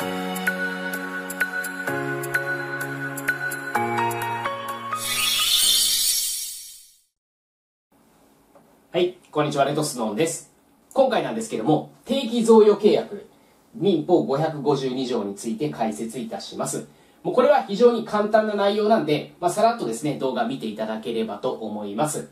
はい、こんにちは、レトスノンです。今回なんですけども、定期贈与契約、民法552条について解説いたします。もうこれは非常に簡単な内容なんで、まあ、さらっとですね、動画見ていただければと思います。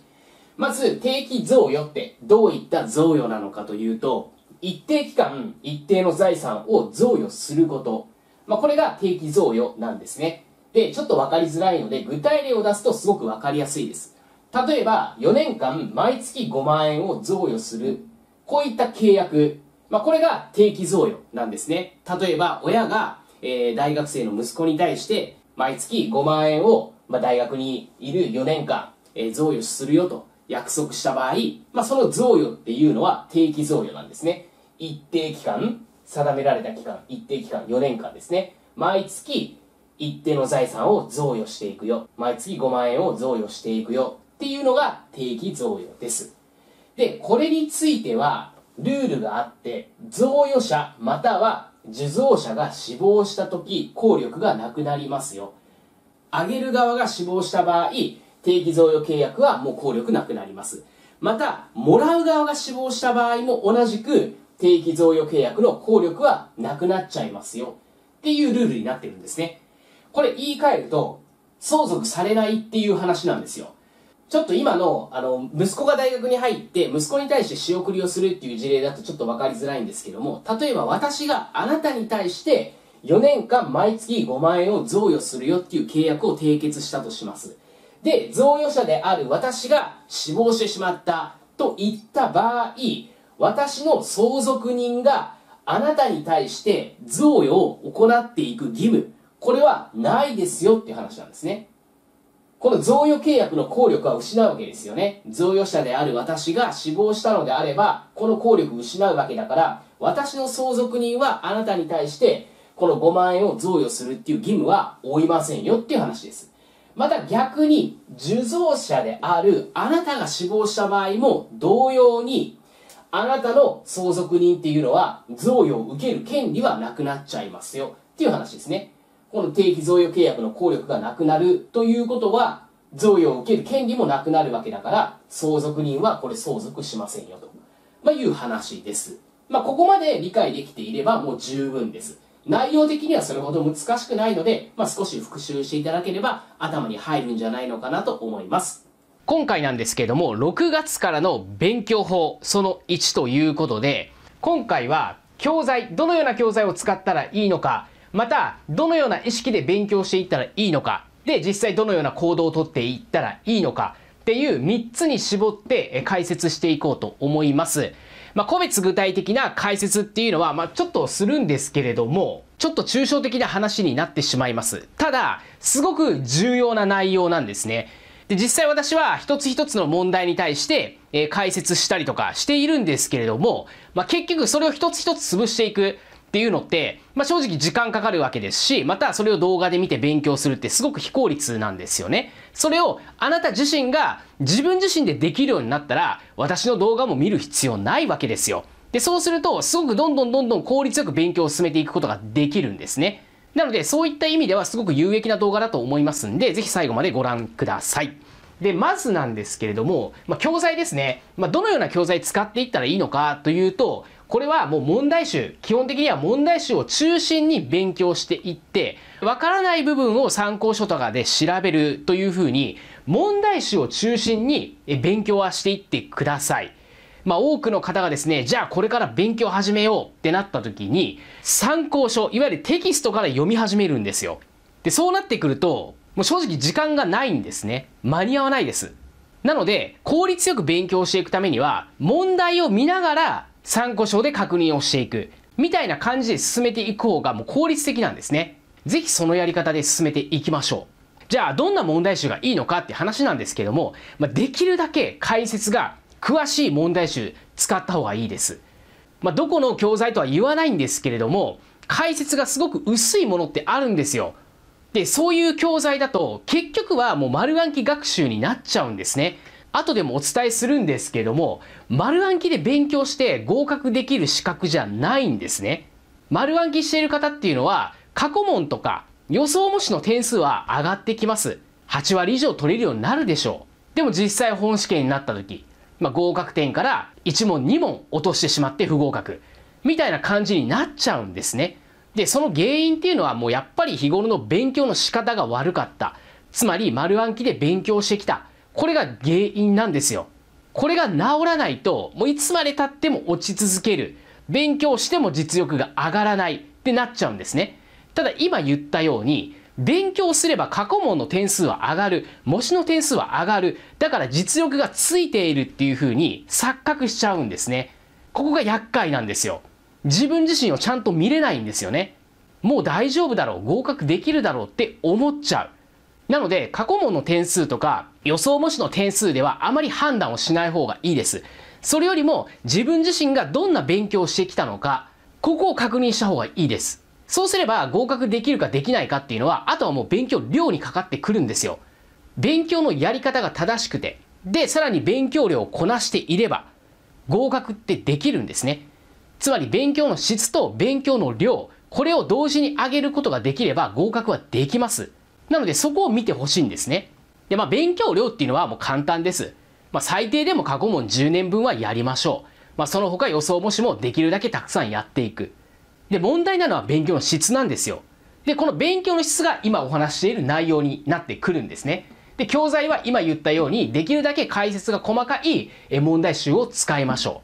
まず、定期贈与ってどういった贈与なのかというと、一定期間一定の財産を贈与すること、まあ、これが定期贈与なんですねでちょっと分かりづらいので具体例を出すとすごく分かりやすいです例えば4年間毎月5万円を贈与するこういった契約、まあ、これが定期贈与なんですね例えば親が、えー、大学生の息子に対して毎月5万円を、まあ、大学にいる4年間、えー、贈与するよと約束した場合、まあ、その贈与っていうのは定期贈与なんですね。一定期間、定められた期間、一定期間、4年間ですね。毎月、一定の財産を贈与していくよ。毎月5万円を贈与していくよ。っていうのが定期贈与です。で、これについては、ルールがあって、贈与者または受贈者が死亡した時、効力がなくなりますよ。あげる側が死亡した場合、定期贈与契約はもう効力なくなりますまたもらう側が死亡した場合も同じく定期贈与契約の効力はなくなっちゃいますよっていうルールになってるんですねこれ言い換えると相続されないっていう話なんですよちょっと今の、あの、息子が大学に入って、息子に対して仕送りをするっていう事例だとちょっと分かりづらいんですけども、例えば私があなたに対して、4年間毎月5万円を贈与するよっていう契約を締結したとします。で贈与者である私が死亡してしまったと言った場合私の相続人があなたに対して贈与を行っていく義務これはないですよっていう話なんですねこの贈与契約の効力は失うわけですよね贈与者である私が死亡したのであればこの効力を失うわけだから私の相続人はあなたに対してこの5万円を贈与するっていう義務は負いませんよっていう話ですまた逆に受贈者であるあなたが死亡した場合も同様にあなたの相続人っていうのは贈与を受ける権利はなくなっちゃいますよっていう話ですねこの定期贈与契約の効力がなくなるということは贈与を受ける権利もなくなるわけだから相続人はこれ相続しませんよと、まあ、いう話です、まあ、ここまで理解できていればもう十分です内容的にはそれほど難しくないので、まあ、少し復習していただければ頭に入るんじゃないのかなと思います。今回なんですけれども、6月からの勉強法その1ということで、今回は教材、どのような教材を使ったらいいのか、また、どのような意識で勉強していったらいいのか、で、実際どのような行動をとっていったらいいのか、っていう3つに絞って解説していこうと思います。まあ、個別具体的な解説っていうのは、まあ、ちょっとするんですけれども、ちょっと抽象的な話になってしまいます。ただ、すごく重要な内容なんですね。で、実際私は一つ一つの問題に対して、えー、解説したりとかしているんですけれども、まあ、結局それを一つ一つ潰していく。っていうのって、まあ、正直時間かかるわけですし、またそれを動画で見て勉強するってすごく非効率なんですよね。それをあなた自身が自分自身でできるようになったら、私の動画も見る必要ないわけですよ。で、そうすると、すごくどんどんどんどん効率よく勉強を進めていくことができるんですね。なので、そういった意味ではすごく有益な動画だと思いますんで、ぜひ最後までご覧ください。で、まずなんですけれども、まあ、教材ですね。まあ、どのような教材使っていったらいいのかというと、これはもう問題集、基本的には問題集を中心に勉強していって、わからない部分を参考書とかで調べるというふうに、問題集を中心に勉強はしていってください。まあ、多くの方がですね、じゃあこれから勉強始めようってなった時に、参考書、いわゆるテキストから読み始めるんですよ。で、そうなってくると、もう正直時間がないんですね。間に合わないです。なので、効率よく勉強していくためには、問題を見ながら参考書で確認をしていくみたいな感じで進めていく方がもう効率的なんですね。ぜひそのやり方で進めていきましょう。じゃあどんな問題集がいいのかって話なんですけども、まあ、できるだけ解説が詳しい問題集使った方がいいです。まあ、どこの教材とは言わないんですけれども、解説がすごく薄いものってあるんですよ。で、そういう教材だと結局はもう丸暗記学習になっちゃうんですね。後でもお伝えするんですけども、丸暗記で勉強して合格できる資格じゃないんですね。丸暗記している方っていうのは、過去問とか予想模試の点数は上がってきます。8割以上取れるようになるでしょう。でも実際本試験になった時、まあ、合格点から1問2問落としてしまって不合格。みたいな感じになっちゃうんですね。で、その原因っていうのはもうやっぱり日頃の勉強の仕方が悪かった。つまり丸暗記で勉強してきた。これが原因なんですよ。これが治らないと、もういつまでたっても落ち続ける。勉強しても実力が上がらないってなっちゃうんですね。ただ今言ったように、勉強すれば過去問の点数は上がる、模試の点数は上がる、だから実力がついているっていう風に錯覚しちゃうんですね。ここが厄介なんですよ。自分自身をちゃんと見れないんですよね。もう大丈夫だろう、合格できるだろうって思っちゃう。なので、過去問の点数とか、予想模試の点数ではあまり判断をしない方がいいです。それよりも自分自身がどんな勉強をしてきたのか、ここを確認した方がいいです。そうすれば合格できるかできないかっていうのは、あとはもう勉強量にかかってくるんですよ。勉強のやり方が正しくて、で、さらに勉強量をこなしていれば、合格ってできるんですね。つまり勉強の質と勉強の量、これを同時に上げることができれば合格はできます。なのでそこを見てほしいんですね。で、まあ、勉強量っていうのはもう簡単です。まあ、最低でも過去問10年分はやりましょう。まあ、その他予想模試もできるだけたくさんやっていく。で、問題なのは勉強の質なんですよ。で、この勉強の質が今お話している内容になってくるんですね。で、教材は今言ったように、できるだけ解説が細かい問題集を使いましょ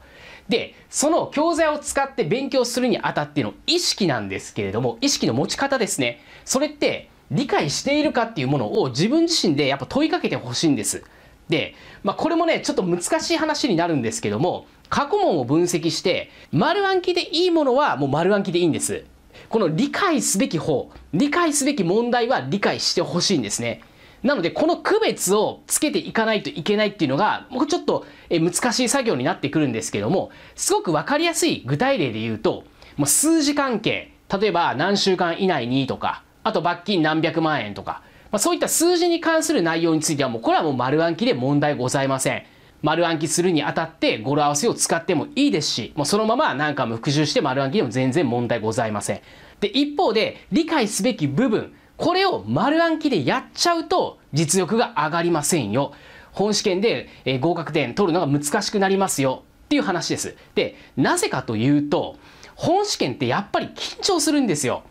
う。で、その教材を使って勉強するにあたっての意識なんですけれども、意識の持ち方ですね。それって理解しているかっていうものを自分自身でやっぱ問いかけてほしいんです。で、まあ、これもね、ちょっと難しい話になるんですけども、過去問を分析して、丸暗記でいいものはもう丸暗記でいいんです。この理解すべき方、理解すべき問題は理解してほしいんですね。なので、この区別をつけていかないといけないっていうのが、もうちょっと難しい作業になってくるんですけども、すごくわかりやすい具体例で言うと、もう数字関係、例えば何週間以内にとか、あと罰金何百万円とか、まあ、そういった数字に関する内容についてはもうこれはもう丸暗記で問題ございません。丸暗記するにあたって語呂合わせを使ってもいいですし、もうそのまま何回も復習して丸暗記でも全然問題ございません。で、一方で理解すべき部分、これを丸暗記でやっちゃうと実力が上がりませんよ。本試験で合格点取るのが難しくなりますよっていう話です。で、なぜかというと、本試験ってやっぱり緊張するんですよ。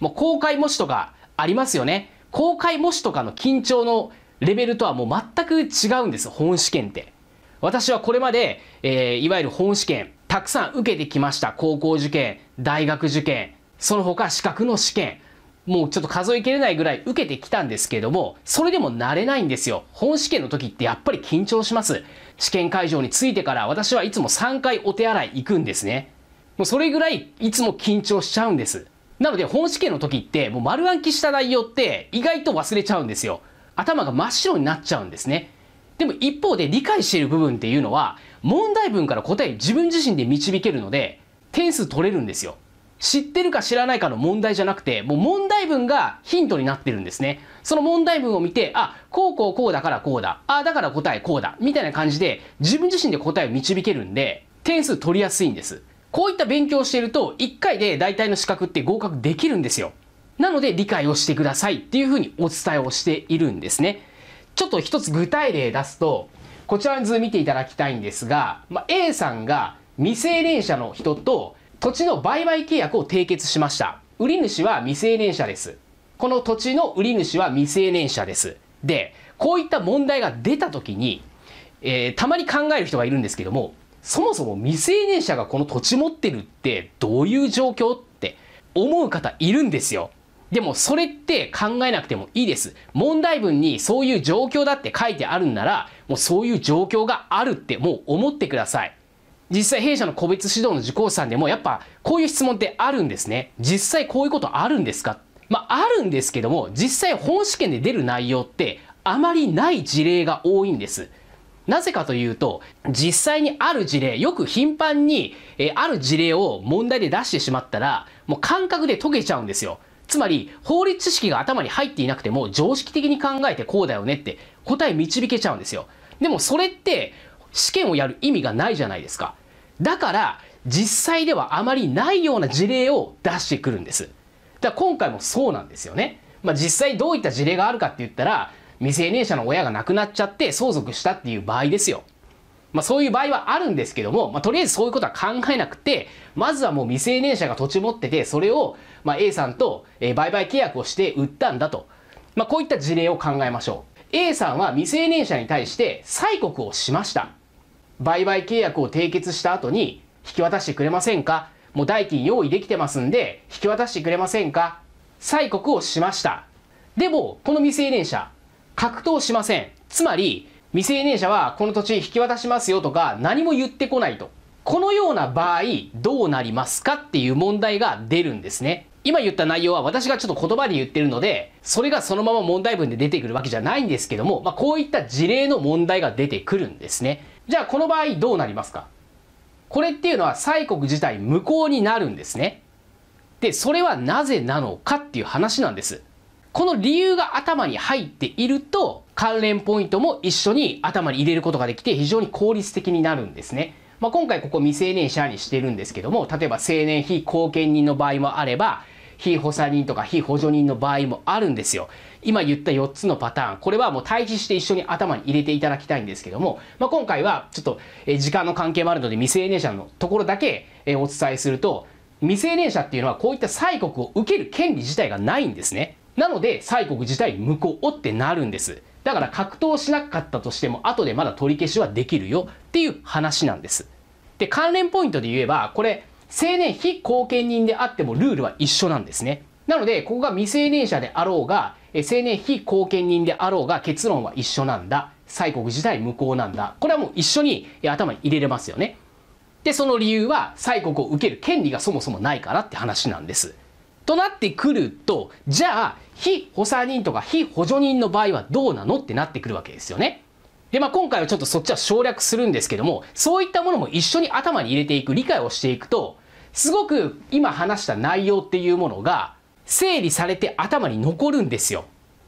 もう公開模試とかありますよね。公開模試とかの緊張のレベルとはもう全く違うんです、本試験って。私はこれまで、えー、いわゆる本試験、たくさん受けてきました。高校受験、大学受験、その他資格の試験。もうちょっと数えきれないぐらい受けてきたんですけども、それでも慣れないんですよ。本試験の時ってやっぱり緊張します。試験会場に着いてから私はいつも3回お手洗い行くんですね。もうそれぐらいいつも緊張しちゃうんです。なので本試験の時ってもう丸暗記した内容って意外と忘れちゃうんですよ。頭が真っ白になっちゃうんですね。でも一方で理解している部分っていうのは問題文から答え自分自身で導けるので点数取れるんですよ。知ってるか知らないかの問題じゃなくて、もう問題文がヒントになってるんですね。その問題文を見て、あ、こうこうこうだからこうだ、あ、だから答えこうだ、みたいな感じで自分自身で答えを導けるんで、点数取りやすいんです。こういった勉強をしていると、一回で大体の資格って合格できるんですよ。なので、理解をしてくださいっていうふうにお伝えをしているんですね。ちょっと一つ具体例出すと、こちらの図見ていただきたいんですが、まあ、A さんが未成年者の人と土地の売買契約を締結しました。売り主は未成年者です。この土地の売り主は未成年者です。で、こういった問題が出た時に、えー、たまに考える人がいるんですけども、そもそも未成年者がこの土地持ってるってどういう状況って思う方いるんですよ。でもそれって考えなくてもいいです。問題文にそういう状況だって書いてあるんなら、もうそういう状況があるってもう思ってください。実際弊社の個別指導の受講者さんでもやっぱこういう質問ってあるんですね。実際こういうことあるんですかまああるんですけども、実際本試験で出る内容ってあまりない事例が多いんです。なぜかというと、実際にある事例、よく頻繁に、えある事例を問題で出してしまったら、もう感覚で解けちゃうんですよ。つまり、法律知識が頭に入っていなくても、常識的に考えてこうだよねって答え導けちゃうんですよ。でもそれって、試験をやる意味がないじゃないですか。だから、実際ではあまりないような事例を出してくるんです。だから今回もそうなんですよね。まあ、実際どういった事例があるかって言ったら未成年者の親が亡くなっちゃって相続したっていう場合ですよ。まあ、そういう場合はあるんですけども、まあ、とりあえずそういうことは考えなくて、まずはもう未成年者が土地持ってて、それを、ま A さんと売買契約をして売ったんだと。まあ、こういった事例を考えましょう。A さんは未成年者に対して催告をしました。売買契約を締結した後に、引き渡してくれませんかもう代金用意できてますんで、引き渡してくれませんか催告をしました。でも、この未成年者、格闘しません。つまり、未成年者はこの土地引き渡しますよとか何も言ってこないと。このような場合、どうなりますかっていう問題が出るんですね。今言った内容は私がちょっと言葉で言ってるので、それがそのまま問題文で出てくるわけじゃないんですけども、まあ、こういった事例の問題が出てくるんですね。じゃあこの場合どうなりますかこれっていうのは西国自体無効になるんですね。で、それはなぜなのかっていう話なんです。この理由が頭に入っていると、関連ポイントも一緒に頭に入れることができて、非常に効率的になるんですね。まあ、今回ここ未成年者にしてるんですけども、例えば成年非後見人の場合もあれば、非補佐人とか非補助人の場合もあるんですよ。今言った4つのパターン、これはもう対比して一緒に頭に入れていただきたいんですけども、まあ、今回はちょっと時間の関係もあるので未成年者のところだけお伝えすると、未成年者っていうのはこういった催告を受ける権利自体がないんですね。なので、西国自体無効ってなるんです。だから格闘しなかったとしても、後でまだ取り消しはできるよっていう話なんです。で、関連ポイントで言えば、これ、青年非後見人であってもルールは一緒なんですね。なので、ここが未成年者であろうが、青年非後見人であろうが結論は一緒なんだ。西国自体無効なんだ。これはもう一緒に頭に入れれますよね。で、その理由は、西国を受ける権利がそもそもないからって話なんです。となってくると、じゃあ、非補佐人とか非補助人の場合はどうなのってなってくるわけですよね。で、まあ、今回はちょっとそっちは省略するんですけども、そういったものも一緒に頭に入れていく、理解をしていくと、すごく今話した内容っていうものが整理されて頭に残るんですよ。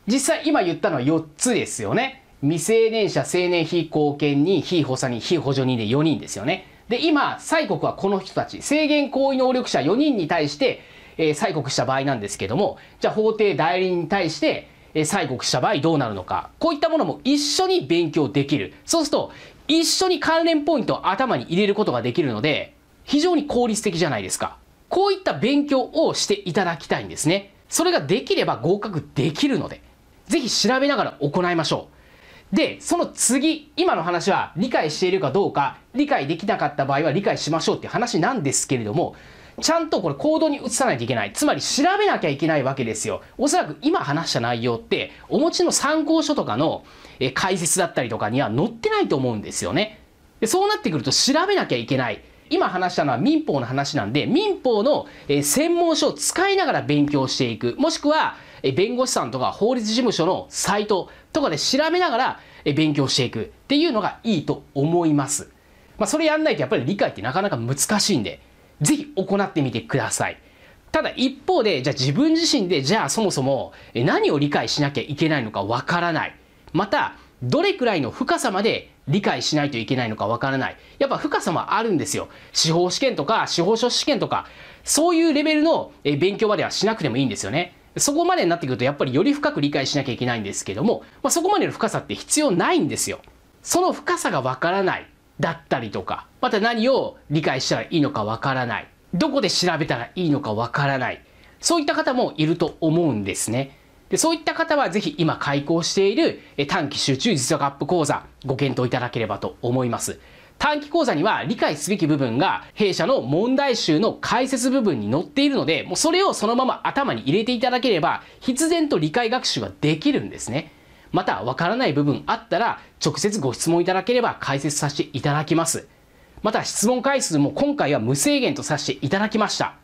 実際今言ったのは4つですよね。未成年者、成年非貢献人、非補佐人、非補助人で4人ですよね。で、今、西国はこの人たち、制限行為能力者4人に対して、えー、催告した場合なんですけども、じゃあ法廷代理人に対して、えー、催告した場合どうなるのか、こういったものも一緒に勉強できる。そうすると、一緒に関連ポイントを頭に入れることができるので、非常に効率的じゃないですか。こういった勉強をしていただきたいんですね。それができれば合格できるので、ぜひ調べながら行いましょう。で、その次、今の話は理解しているかどうか、理解できなかった場合は理解しましょうっていう話なんですけれども、ちゃんとこれ行動に移さないといけない。つまり調べなきゃいけないわけですよ。おそらく今話した内容って、お持ちの参考書とかの解説だったりとかには載ってないと思うんですよね。でそうなってくると調べなきゃいけない。今話したのは民法の話なんで、民法の専門書を使いながら勉強していく。もしくは、弁護士さんとか法律事務所のサイトとかで調べながら勉強していくっていうのがいいと思います。まあ、それやんないとやっぱり理解ってなかなか難しいんで。ぜひ行ってみてください。ただ一方で、じゃあ自分自身で、じゃあそもそも何を理解しなきゃいけないのかわからない。また、どれくらいの深さまで理解しないといけないのかわからない。やっぱ深さもあるんですよ。司法試験とか、司法書試験とか、そういうレベルの勉強まではしなくてもいいんですよね。そこまでになってくると、やっぱりより深く理解しなきゃいけないんですけども、まあ、そこまでの深さって必要ないんですよ。その深さがわからない。だったりとか、また何を理解したらいいのかわからない。どこで調べたらいいのかわからない。そういった方もいると思うんですね。でそういった方はぜひ今開講している短期集中実力アップ講座ご検討いただければと思います。短期講座には理解すべき部分が弊社の問題集の解説部分に載っているので、もうそれをそのまま頭に入れていただければ必然と理解学習ができるんですね。また、わからない部分あったら、直接ご質問いただければ解説させていただきます。また、質問回数も今回は無制限とさせていただきました。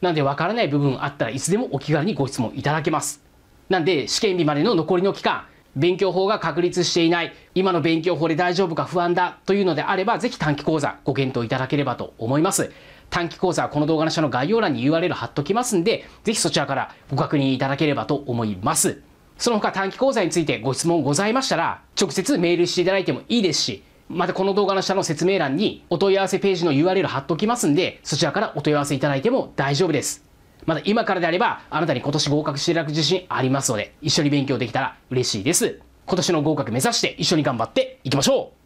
なんで、わからない部分あったらいつでもお気軽にご質問いただけます。なんで、試験日までの残りの期間、勉強法が確立していない、今の勉強法で大丈夫か不安だというのであれば、ぜひ短期講座ご検討いただければと思います。短期講座はこの動画の下の概要欄に URL 貼っときますんで、ぜひそちらからご確認いただければと思います。その他短期講座についてご質問ございましたら、直接メールしていただいてもいいですし、またこの動画の下の説明欄にお問い合わせページの URL 貼っときますんで、そちらからお問い合わせいただいても大丈夫です。まだ今からであれば、あなたに今年合格していただく自信ありますので、一緒に勉強できたら嬉しいです。今年の合格目指して一緒に頑張っていきましょう